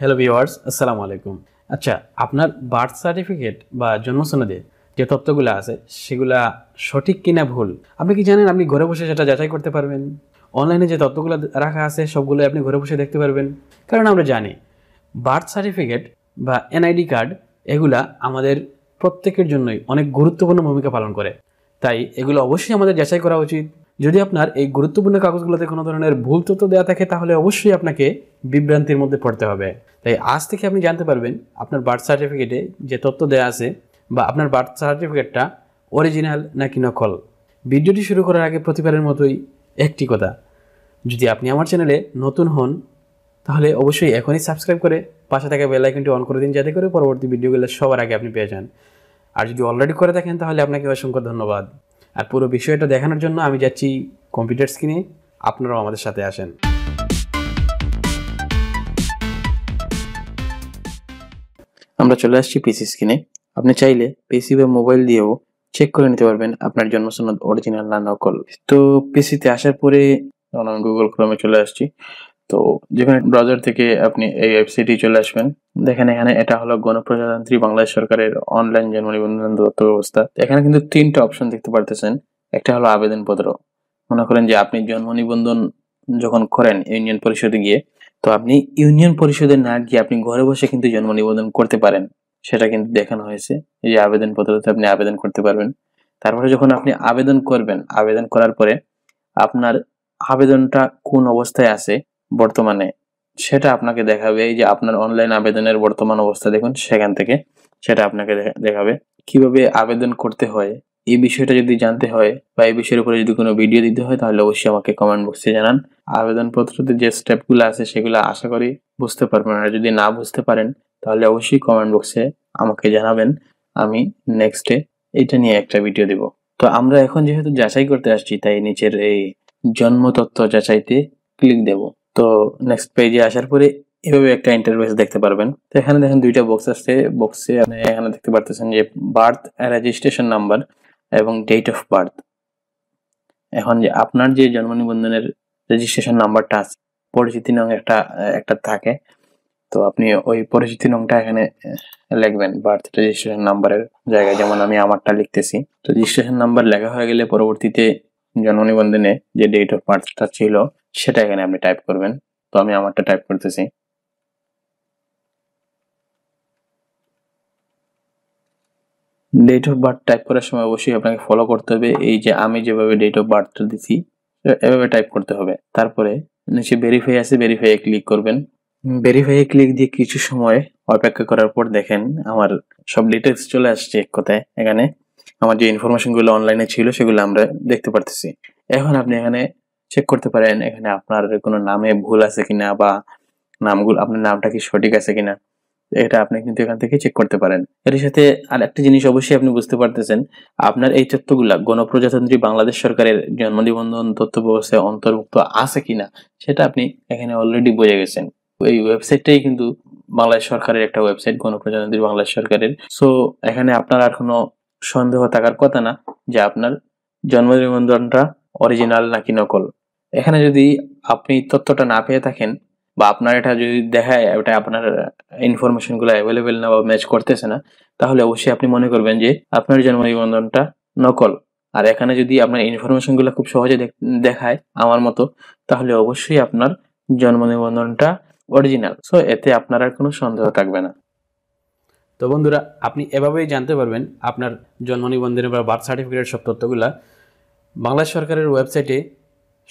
hello viewers আসসালামু আলাইকুম আচ্ছা আপনার বার্থ সার্টিফিকেট বা জন্মসনদে যে তথ্যগুলো আছে সেগুলা সঠিক কিনা ভুল আপনি কি জানেন আপনি ঘরে বসে সেটা যাচাই করতে পারবেন অনলাইনে যে তথ্যগুলো রাখা আছে সবগুলো আপনি ঘরে বসে দেখতে পারবেন কারণ আমরা জানি বার্থ সার্টিফিকেট বা এনআইডি কার্ড এগুলা আমাদের প্রত্যেকের জন্যই অনেক গুরুত্বপূর্ণ ভূমিকা পালন করে তাই এগুলো অবশ্যই আমাদের যাচাই করা উচিত যদি আপনার এই গুরুত্বপূর্ণ কাগজগুলোতে কোনো ধরনের ভুল তথ্য দেওয়া থাকে তাহলে অবশ্যই আপনাকে বিভ্রান্তির মধ্যে পড়তে হবে তাই আজ থেকে আপনি জানতে পারবেন আপনার বার্থ সার্টিফিকেটে যে তথ্য দেওয়া আছে বা আপনার বার্থ সার্টিফিকেটটা অরিজিনাল নাকি নকল ভিডিওটি শুরু করার আগে প্রতিবারের মতোই একটি কথা যদি আপনি আমার চ্যানেলে নতুন হন তাহলে অবশ্যই এখনই সাবস্ক্রাইব করে পাশে থাকা বেলাইকনটি অন করে দিন যাতে করে পরবর্তী ভিডিওগুলো সবার আগে আপনি পেয়ে যান আর যদি অলরেডি করে থাকেন তাহলে আপনাকে অসংখ্য ধন্যবাদ আর পুরো বিষয়টা দেখানোর জন্য আমি যাচ্ছি কম্পিউটার স্ক্রিনে আপনারাও আমাদের সাথে আসেন আমরা চলে আসছি পিসি স্ক্রিনে আপনি চাইলে পিসি বা মোবাইল দিয়েও চেক করে নিতে পারবেন আপনার জন্ম সনদ অরিজিনাল না নকল তো পিসিতে আসার পরে আমি গুগল ক্রমে চলে আসছি তো যেখানে ব্রাউজার থেকে আপনি এই ওয়েবসাইটে চলে আসবেন দেখেন এখানে এটা হলো গণপ্রজাতন্ত্রী বাংলাদেশ সরকারের অনলাইন জন্ম নিবন্ধন দত্ত ব্যবস্থা এখানে কিন্তু তিনটা অপশন দেখতে পারতেছেন একটা হলো আবেদনপত্র মনে করেন যে আপনি জন্ম নিবন্ধন যখন করেন ইউনিয়ন পরিষদে গিয়ে তো আপনি ইউনিয়ন পরিষদে না গিয়ে আপনি ঘরে বসে কিন্তু জন্ম নিবন্ধন করতে পারেন সেটা কিন্তু দেখানো হয়েছে যে আবেদন পত্রতে আপনি আবেদন করতে পারবেন তারপরে যখন আপনি আবেদন করবেন আবেদন করার পরে আপনার আবেদনটা কোন অবস্থায় আছে বর্তমানে সেটা আপনাকে দেখাবে এই যে আপনার অনলাইন আবেদনের বর্তমান অবস্থা দেখুন সেখান থেকে সেটা আপনাকে দেখাবে কিভাবে আবেদন করতে হয় এই বিষয়টা যদি জানতে হয় বা এই বিষয়ের উপরে যদি কোনো ভিডিও দিতে হয় তাহলে অবশ্যই আমাকে কমেন্ট বক্সে জানান আবেদনপত্রতে যে স্টেপগুলো আছে সেগুলো আশা করি বুঝতে পারবেন আর যদি না বুঝতে পারেন তাহলে অবশ্যই কমেন্ট বক্সে আমাকে জানাবেন আমি নেক্সটে এটা নিয়ে একটা ভিডিও দিব তো আমরা এখন যেহেতু যাচাই করতে আসছি তাই নিচের এই জন্ম তথ্য যাচাইতে ক্লিক দেব তো নেক্সট পেজে আসার পরে এভাবে একটা ইন্টারভেস দেখতে পারবেন তো এখানে দেখেন দুইটা বক্স আছে বক্সে আপনি এখানে দেখতে পারতেছেন যে বার্থ রেজিস্ট্রেশন নাম্বার এবং ডেট অফ বার্থ এখন যে আপনার যে জন্ম নিবন্ধনের রেজিস্ট্রেশন নাম্বারটা আছে পরিচিতি নং একটা একটা থাকে তো আপনি ওই পরিচিতি নংটা এখানে লিখবেন বার্থ রেজিস্ট্রেশন নাম্বারের জায়গায় যেমন আমি আমারটা লিখতেছি তো রেজিস্ট্রেশন নাম্বার লেখা হয়ে গেলে পরবর্তীতে জন্ম নিবন্ধনে যে ডেট অফ বার্থটা ছিল সেটা এখানে আপনি টাইপ করবেন তো আমি আমারটা টাইপ করতেছি ডেট অফ বার্থ টাইপ করার সময় অবশ্যই আপনাকে ফলো করতে হবে এই যে আমি যেভাবে ডেট অফ বার্থটা দিছি এভাবে টাইপ করতে হবে তারপরে নিচে ভেরিফাই আছে ভেরিফাইয়ে ক্লিক করবেন ভেরিফাইয়ে ক্লিক দিয়ে কিছু সময় অপেক্ষা করার পর দেখেন আমার সব ডিটেলস চলে আসছে এক কথায় এখানে আমার যে ইনফরমেশনগুলো অনলাইনে ছিল সেগুলো আমরা দেখতে পারতেছি এখন আপনি এখানে চেক করতে পারেন এখানে আপনার কোনো নামে ভুল আছে কিনা বা নামগুলো আপনার নামটা কি সঠিক আছে কিনা এটা আপনি কিন্তু এখান থেকে চেক করতে পারেন এর সাথে আর একটা জিনিস অবশ্যই আপনি বুঝতে পারতেছেন আপনার এই তথ্যগুলা গণপ্রজাতন্ত্রী বাংলাদেশ সরকারের জন্ম নিবন্ধন তথ্য ব্যবস্থায় অন্তর্ভুক্ত আছে কিনা সেটা আপনি এখানে অলরেডি বুঝে গেছেন এই ওয়েবসাইটটাই কিন্তু বাংলাদেশ সরকারের একটা ওয়েবসাইট গণপ্রজাতন্ত্রী বাংলাদেশ সরকারের সো এখানে আপনার আর কোনো সন্দেহ থাকার কথা না যে আপনার জন্ম নিবন্ধনটা অরিজিনাল নাকি নকল এখানে যদি আপনি তথ্যটা না পেয়ে থাকেন বা আপনার এটা যদি দেখায় এটা আপনার ইনফরমেশনগুলো অ্যাভেলেবেল না বা ম্যাচ করতেছে না তাহলে অবশ্যই আপনি মনে করবেন যে আপনার জন্ম নিবন্ধনটা নকল আর এখানে যদি আপনার ইনফরমেশনগুলো খুব সহজে দেখায় আমার মতো তাহলে অবশ্যই আপনার জন্ম নিবন্ধনটা অরিজিনাল সো এতে আপনার আর কোনো সন্দেহ থাকবে না তো বন্ধুরা আপনি এভাবেই জানতে পারবেন আপনার জন্ম নিবন্ধনের বা বার্থ সার্টিফিকেটের সব তথ্যগুলা বাংলাদেশ সরকারের ওয়েবসাইটে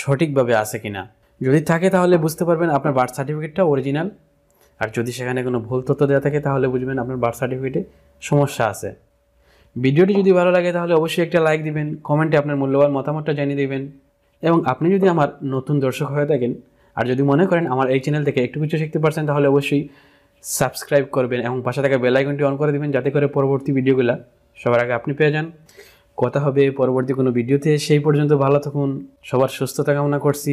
সঠিকভাবে আছে কিনা যদি থাকে তাহলে বুঝতে পারবেন আপনার বার্থ সার্টিফিকেটটা অরিজিনাল আর যদি সেখানে কোনো ভুল তথ্য দেওয়া থাকে তাহলে বুঝবেন আপনার বার্থ সার্টিফিকেটে সমস্যা আছে ভিডিওটি যদি ভালো লাগে তাহলে অবশ্যই একটা লাইক দিবেন কমেন্টে আপনার মূল্যবান মতামতটা জানিয়ে দেবেন এবং আপনি যদি আমার নতুন দর্শক হয়ে থাকেন আর যদি মনে করেন আমার এই চ্যানেল থেকে একটু কিছু শিখতে পারছেন তাহলে অবশ্যই সাবস্ক্রাইব করবেন এবং পাশে থাকা বেলাইকনটি অন করে দেবেন যাতে করে পরবর্তী ভিডিওগুলো সবার আগে আপনি পেয়ে যান কথা হবে পরবর্তী কোনো ভিডিওতে সেই পর্যন্ত ভালো থাকুন সবার সুস্থতা কামনা করছি